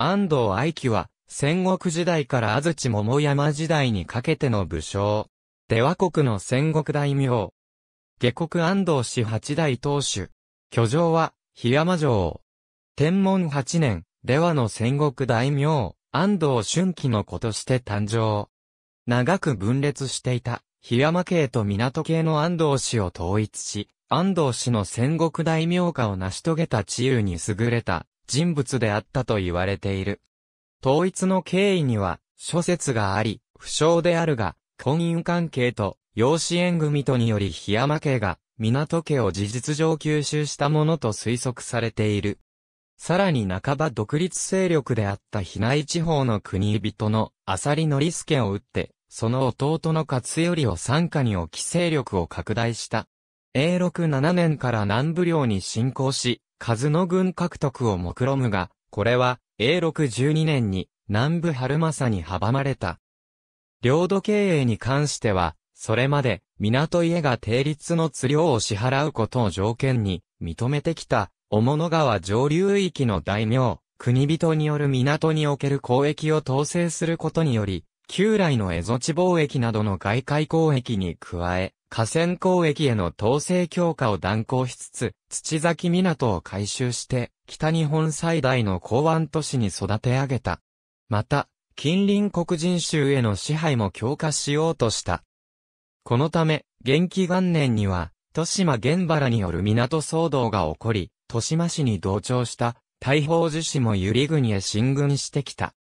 安藤愛希は、戦国時代から安土桃山時代にかけての武将。出羽国の戦国大名。下国安藤氏八代当主。居城は、檜山城。天文八年、出羽の戦国大名、安藤春季の子として誕生。長く分裂していた、檜山系と港系の安藤氏を統一し、安藤氏の戦国大名家を成し遂げた治癒に優れた、人物であったと言われている。統一の経緯には、諸説があり、不詳であるが、婚姻関係と、養子縁組とにより檜山家が、港家を事実上吸収したものと推測されている。さらに半ば独立勢力であった比内地方の国人の浅利則助を撃って、その弟の勝頼を参加に置き勢力を拡大した。永禄7年から南部領に侵攻し、数の軍獲得を目論むが、これは永禄12年に南部春政に阻まれた。領土経営に関しては、それまで港家が定律の釣りを支払うことを条件に認めてきた、小物川上流域の大名、国人による港における交易を統制することにより、旧来の蝦夷地貿易などの外海交易に加え、河川交易への統制強化を断行しつつ、土崎港を改修して、北日本最大の港湾都市に育て上げた。また、近隣黒人州への支配も強化しようとした。このため、元気元年には、豊島原原による港騒動が起こり、豊島市に同調した大宝寺市も百合国へ進軍してきた。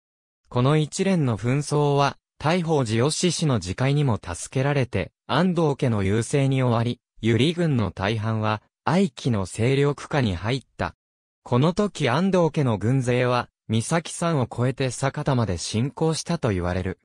この一連の紛争は、大宝寺吉氏の自戒にも助けられて、安藤家の優勢に終わり、由利軍の大半は、愛機の勢力下に入った。この時安藤家の軍勢は、三崎山を越えて坂田まで進行したと言われる。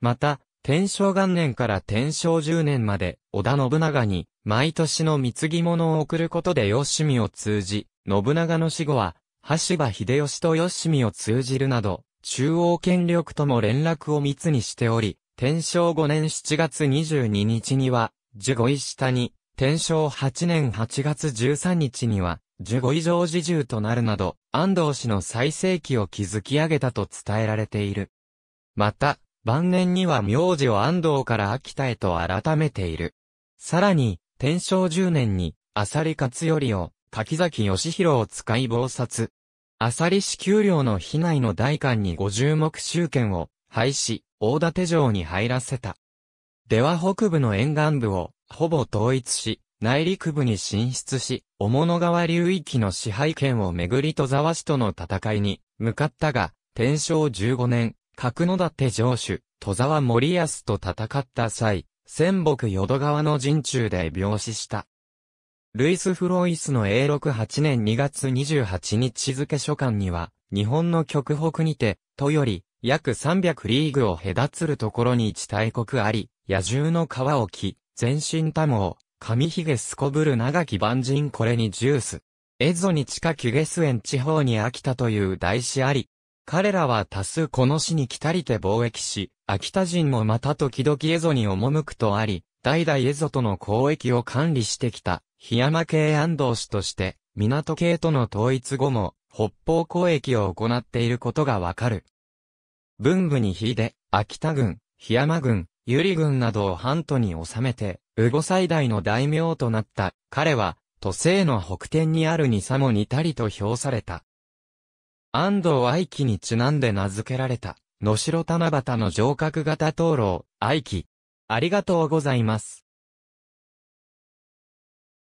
また、天正元年から天正十年まで、織田信長に、毎年の貢ぎ物を送ることで吉見を通じ、信長の死後は、羽柴秀吉と吉見を通じるなど、中央権力とも連絡を密にしており、天正5年7月22日には、十五位下に、天正8年8月13日には、十五位上自重となるなど、安藤氏の最盛期を築き上げたと伝えられている。また、晩年には名字を安藤から秋田へと改めている。さらに、天正10年に、浅利勝頼を、柿崎義弘を使い暴殺。アサリ支給料の被害の代官に五十目集権を廃止、大館城に入らせた。では北部の沿岸部をほぼ統一し、内陸部に進出し、小物川流域の支配権をめぐり戸沢氏との戦いに向かったが、天正15年、角野立城主、戸沢森康と戦った際、仙北淀川の陣中で病死した。ルイス・フロイスの永禄8年2月28日付書簡には、日本の極北にて、とより、約300リーグを隔つるところに一大国あり、野獣の皮を着、全身多毛、神髭すこぶる長き万人これにジュース。エゾに地下キュゲス園地方に飽きたという大師あり、彼らは多数この市に来たりて貿易し、秋田人もまた時々エゾに赴くとあり、代々江戸との交易を管理してきた、檜山系安藤氏として、港系との統一後も、北方交易を行っていることがわかる。文部に秀、秋田軍、檜山軍、由利軍などを半島に収めて、右後最大の大名となった、彼は、都政の北天にあるにさも似たりと評された。安藤愛機にちなんで名付けられた、野城七夕の城郭型灯籠、愛機、ありがとうございます。